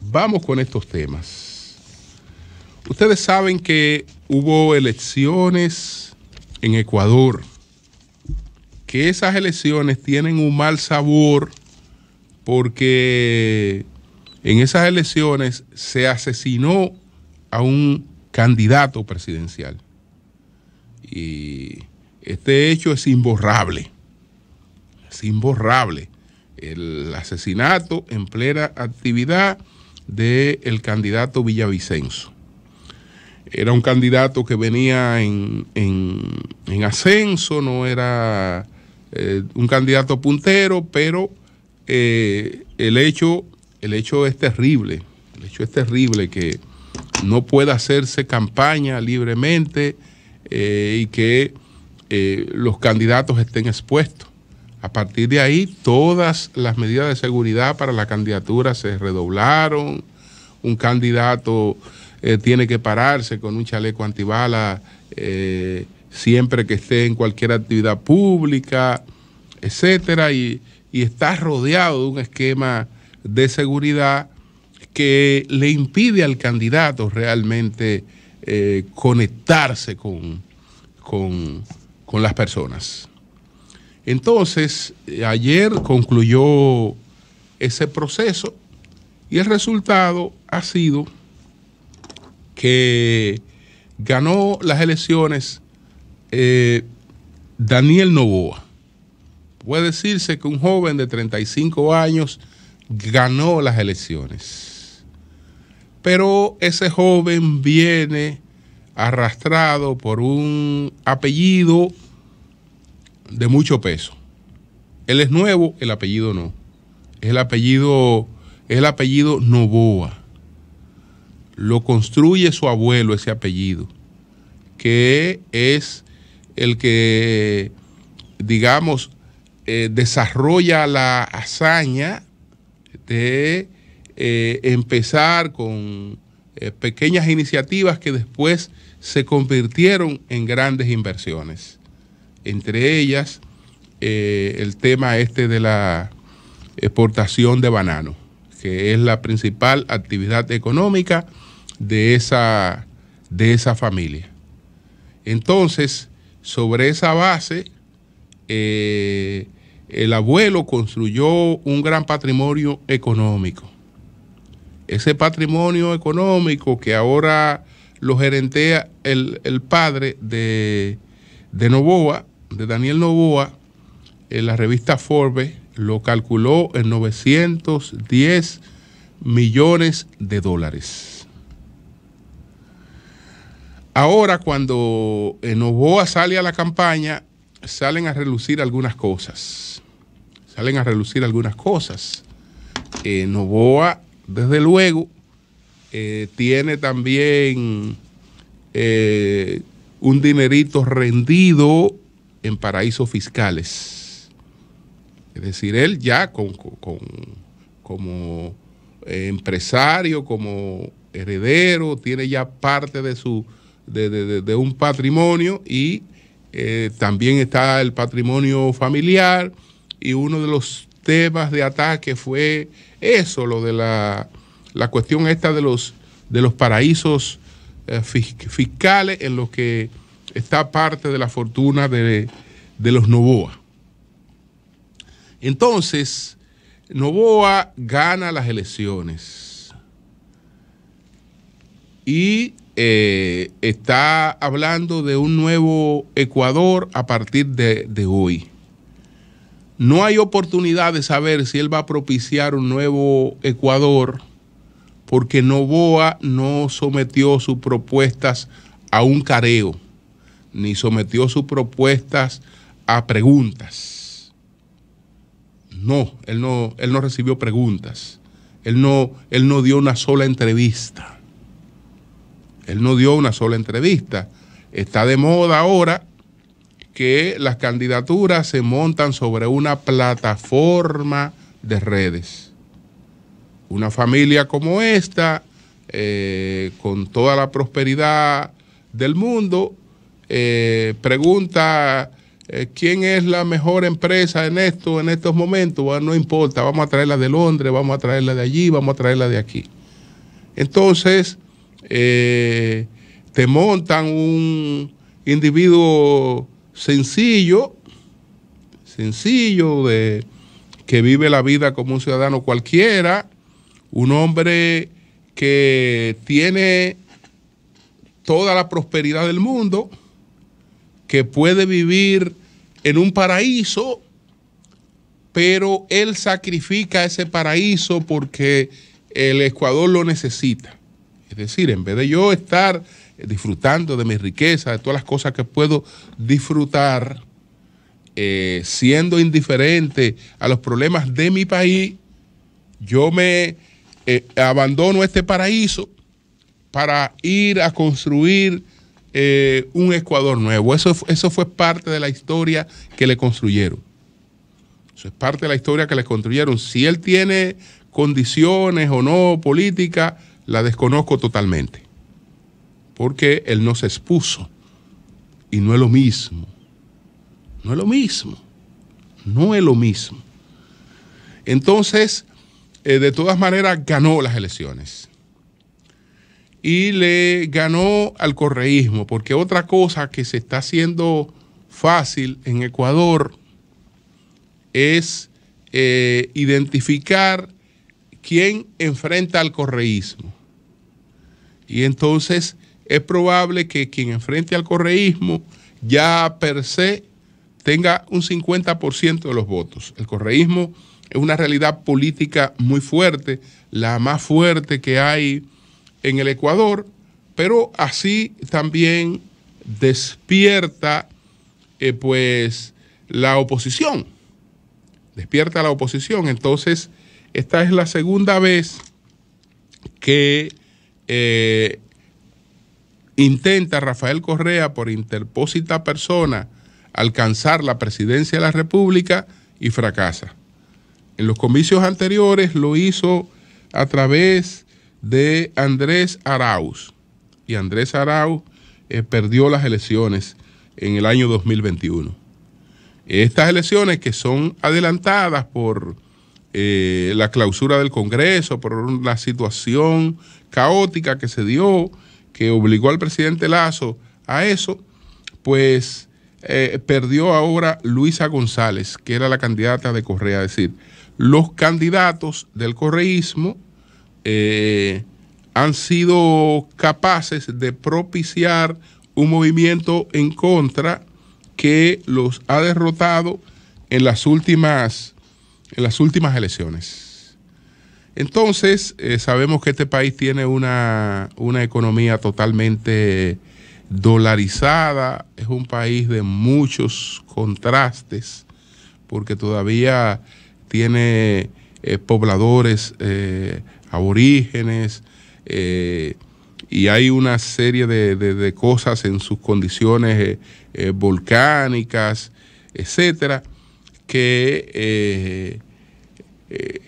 vamos con estos temas. Ustedes saben que hubo elecciones en Ecuador, que esas elecciones tienen un mal sabor porque en esas elecciones se asesinó a un candidato presidencial. Y este hecho es imborrable, es imborrable el asesinato en plena actividad del candidato Villavicencio. Era un candidato que venía en, ascenso, no era eh, un candidato puntero, pero eh, el, hecho, el hecho es terrible. El hecho es terrible que no pueda hacerse campaña libremente eh, y que los candidatos estén expuestos. A partir de ahí, todas las medidas de seguridad para la candidatura se redoblaron. Un candidato eh, tiene que pararse con un chaleco antibala eh, siempre que esté en cualquier actividad pública, etcétera, y, está rodeado de un esquema de seguridad que le impide al candidato realmente eh, conectarse con, con las personas. Entonces, eh, ayer concluyó ese proceso y el resultado ha sido que ganó las elecciones eh, Daniel Novoa. Puede decirse que un joven de 35 años ganó las elecciones. Pero ese joven viene arrastrado por un apellido de mucho peso. Él es nuevo, el apellido no. Es el apellido, es el apellido Novoa. Lo construye su abuelo ese apellido, que es el que, digamos, eh, desarrolla la hazaña de eh, empezar con eh, pequeñas iniciativas que después se convirtieron en grandes inversiones entre ellas eh, el tema este de la exportación de banano, que es la principal actividad económica de esa, de esa familia. Entonces, sobre esa base, eh, el abuelo construyó un gran patrimonio económico. Ese patrimonio económico que ahora lo gerentea el, padre de, de Novoa, de Daniel Novoa, en eh, la revista Forbes lo calculó en 910 millones de dólares. Ahora, cuando eh, Noboa sale a la campaña, salen a relucir algunas cosas. Salen a relucir algunas cosas. Eh, Noboa, desde luego, tiene también un dinerito rendido en paraísos fiscales. Es decir, él ya como empresario, como heredero, tiene ya parte de, su, de, un patrimonio y eh, también está el patrimonio familiar y uno de los temas de ataque fue eso, lo de la, la cuestión esta de los, de los paraísos eh, fiscales en los que está parte de la fortuna de, los Novoa. Entonces, Novoa gana las elecciones y eh, está hablando de un nuevo Ecuador a partir de, de hoy. No hay oportunidad de saber si él va a propiciar un nuevo Ecuador porque Novoa no sometió sus propuestas a un careo ni sometió sus propuestas a preguntas. No, él no, él no recibió preguntas. Él no, él no dio una sola entrevista. Él no dio una sola entrevista. Está de moda ahora que las candidaturas se montan sobre una plataforma de redes. Una familia como esta, eh, con toda la prosperidad del mundo, eh, pregunta eh, quién es la mejor empresa en esto, en estos momentos, no importa, vamos a traerla de Londres, vamos a traerla de allí, vamos a traerla de aquí. Entonces, eh, te montan un individuo sencillo, sencillo, de, que vive la vida como un ciudadano cualquiera, un hombre que tiene toda la prosperidad del mundo, que puede vivir en un paraíso, pero él sacrifica ese paraíso porque el Ecuador lo necesita. Es decir, en vez de yo estar disfrutando de mi riqueza, de todas las cosas que puedo disfrutar, eh, siendo indiferente a los problemas de mi país, yo me eh, abandono este paraíso para ir a construir eh, un Ecuador nuevo. Eso, eso fue parte de la historia que le construyeron. Eso es parte de la historia que le construyeron. Si él tiene condiciones o no política, la desconozco totalmente. Porque él no se expuso. Y no es lo mismo. No es lo mismo. No es lo mismo. Entonces, eh, de todas maneras, ganó las elecciones y le ganó al correísmo, porque otra cosa que se está haciendo fácil en Ecuador es eh, identificar quién enfrenta al correísmo. Y entonces es probable que quien enfrente al correísmo ya per se tenga un 50% de los votos. El correísmo es una realidad política muy fuerte, la más fuerte que hay en el Ecuador, pero así también despierta eh, pues la oposición. Despierta la oposición. Entonces, esta es la segunda vez que eh, intenta Rafael Correa por interpósita persona alcanzar la presidencia de la República y fracasa. En los comicios anteriores lo hizo a través de Andrés Arauz. Y Andrés Arauz eh, perdió las elecciones en el año 2021. Estas elecciones que son adelantadas por eh, la clausura del Congreso, por la situación caótica que se dio, que obligó al presidente Lazo a eso, pues eh, perdió ahora Luisa González, que era la candidata de Correa. Es decir, los candidatos del correísmo eh, han sido capaces de propiciar un movimiento en contra que los ha derrotado en las últimas, en las últimas elecciones. Entonces, eh, sabemos que este país tiene una, una economía totalmente dolarizada, es un país de muchos contrastes, porque todavía tiene eh, pobladores eh, aborígenes eh, y hay una serie de, cosas en sus condiciones volcánicas, etcétera, que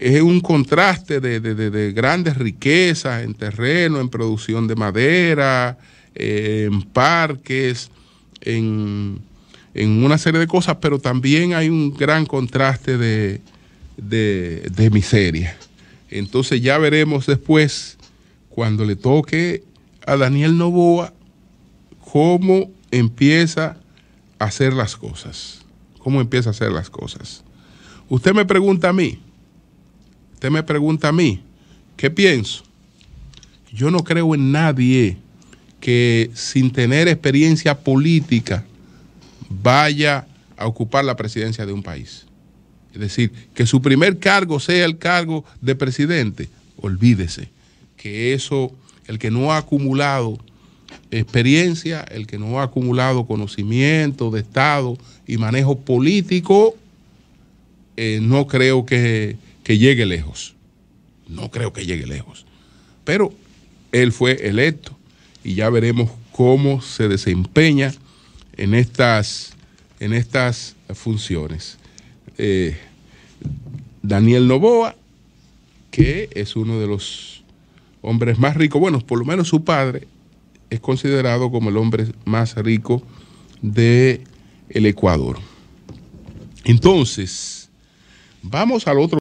es un contraste de, grandes riquezas en terreno, en producción de madera, en parques, en una serie de cosas, pero también hay un gran contraste de, de, miseria. Entonces ya veremos después, cuando le toque a Daniel Novoa, cómo empieza a hacer las cosas. Cómo empieza a hacer las cosas. Usted me pregunta a mí, usted me pregunta a mí, ¿qué pienso? Yo no creo en nadie que sin tener experiencia política vaya a ocupar la presidencia de un país. Es decir, que su primer cargo sea el cargo de presidente. Olvídese que eso, el que no ha acumulado experiencia, el que no ha acumulado conocimiento de Estado y manejo político, eh, no creo que, llegue lejos. No creo que llegue lejos. Pero él fue electo y ya veremos cómo se desempeña en estas, en estas funciones. Eh, Daniel Novoa, que es uno de los hombres más ricos, bueno, por lo menos su padre es considerado como el hombre más rico de el Ecuador. Entonces, vamos al otro.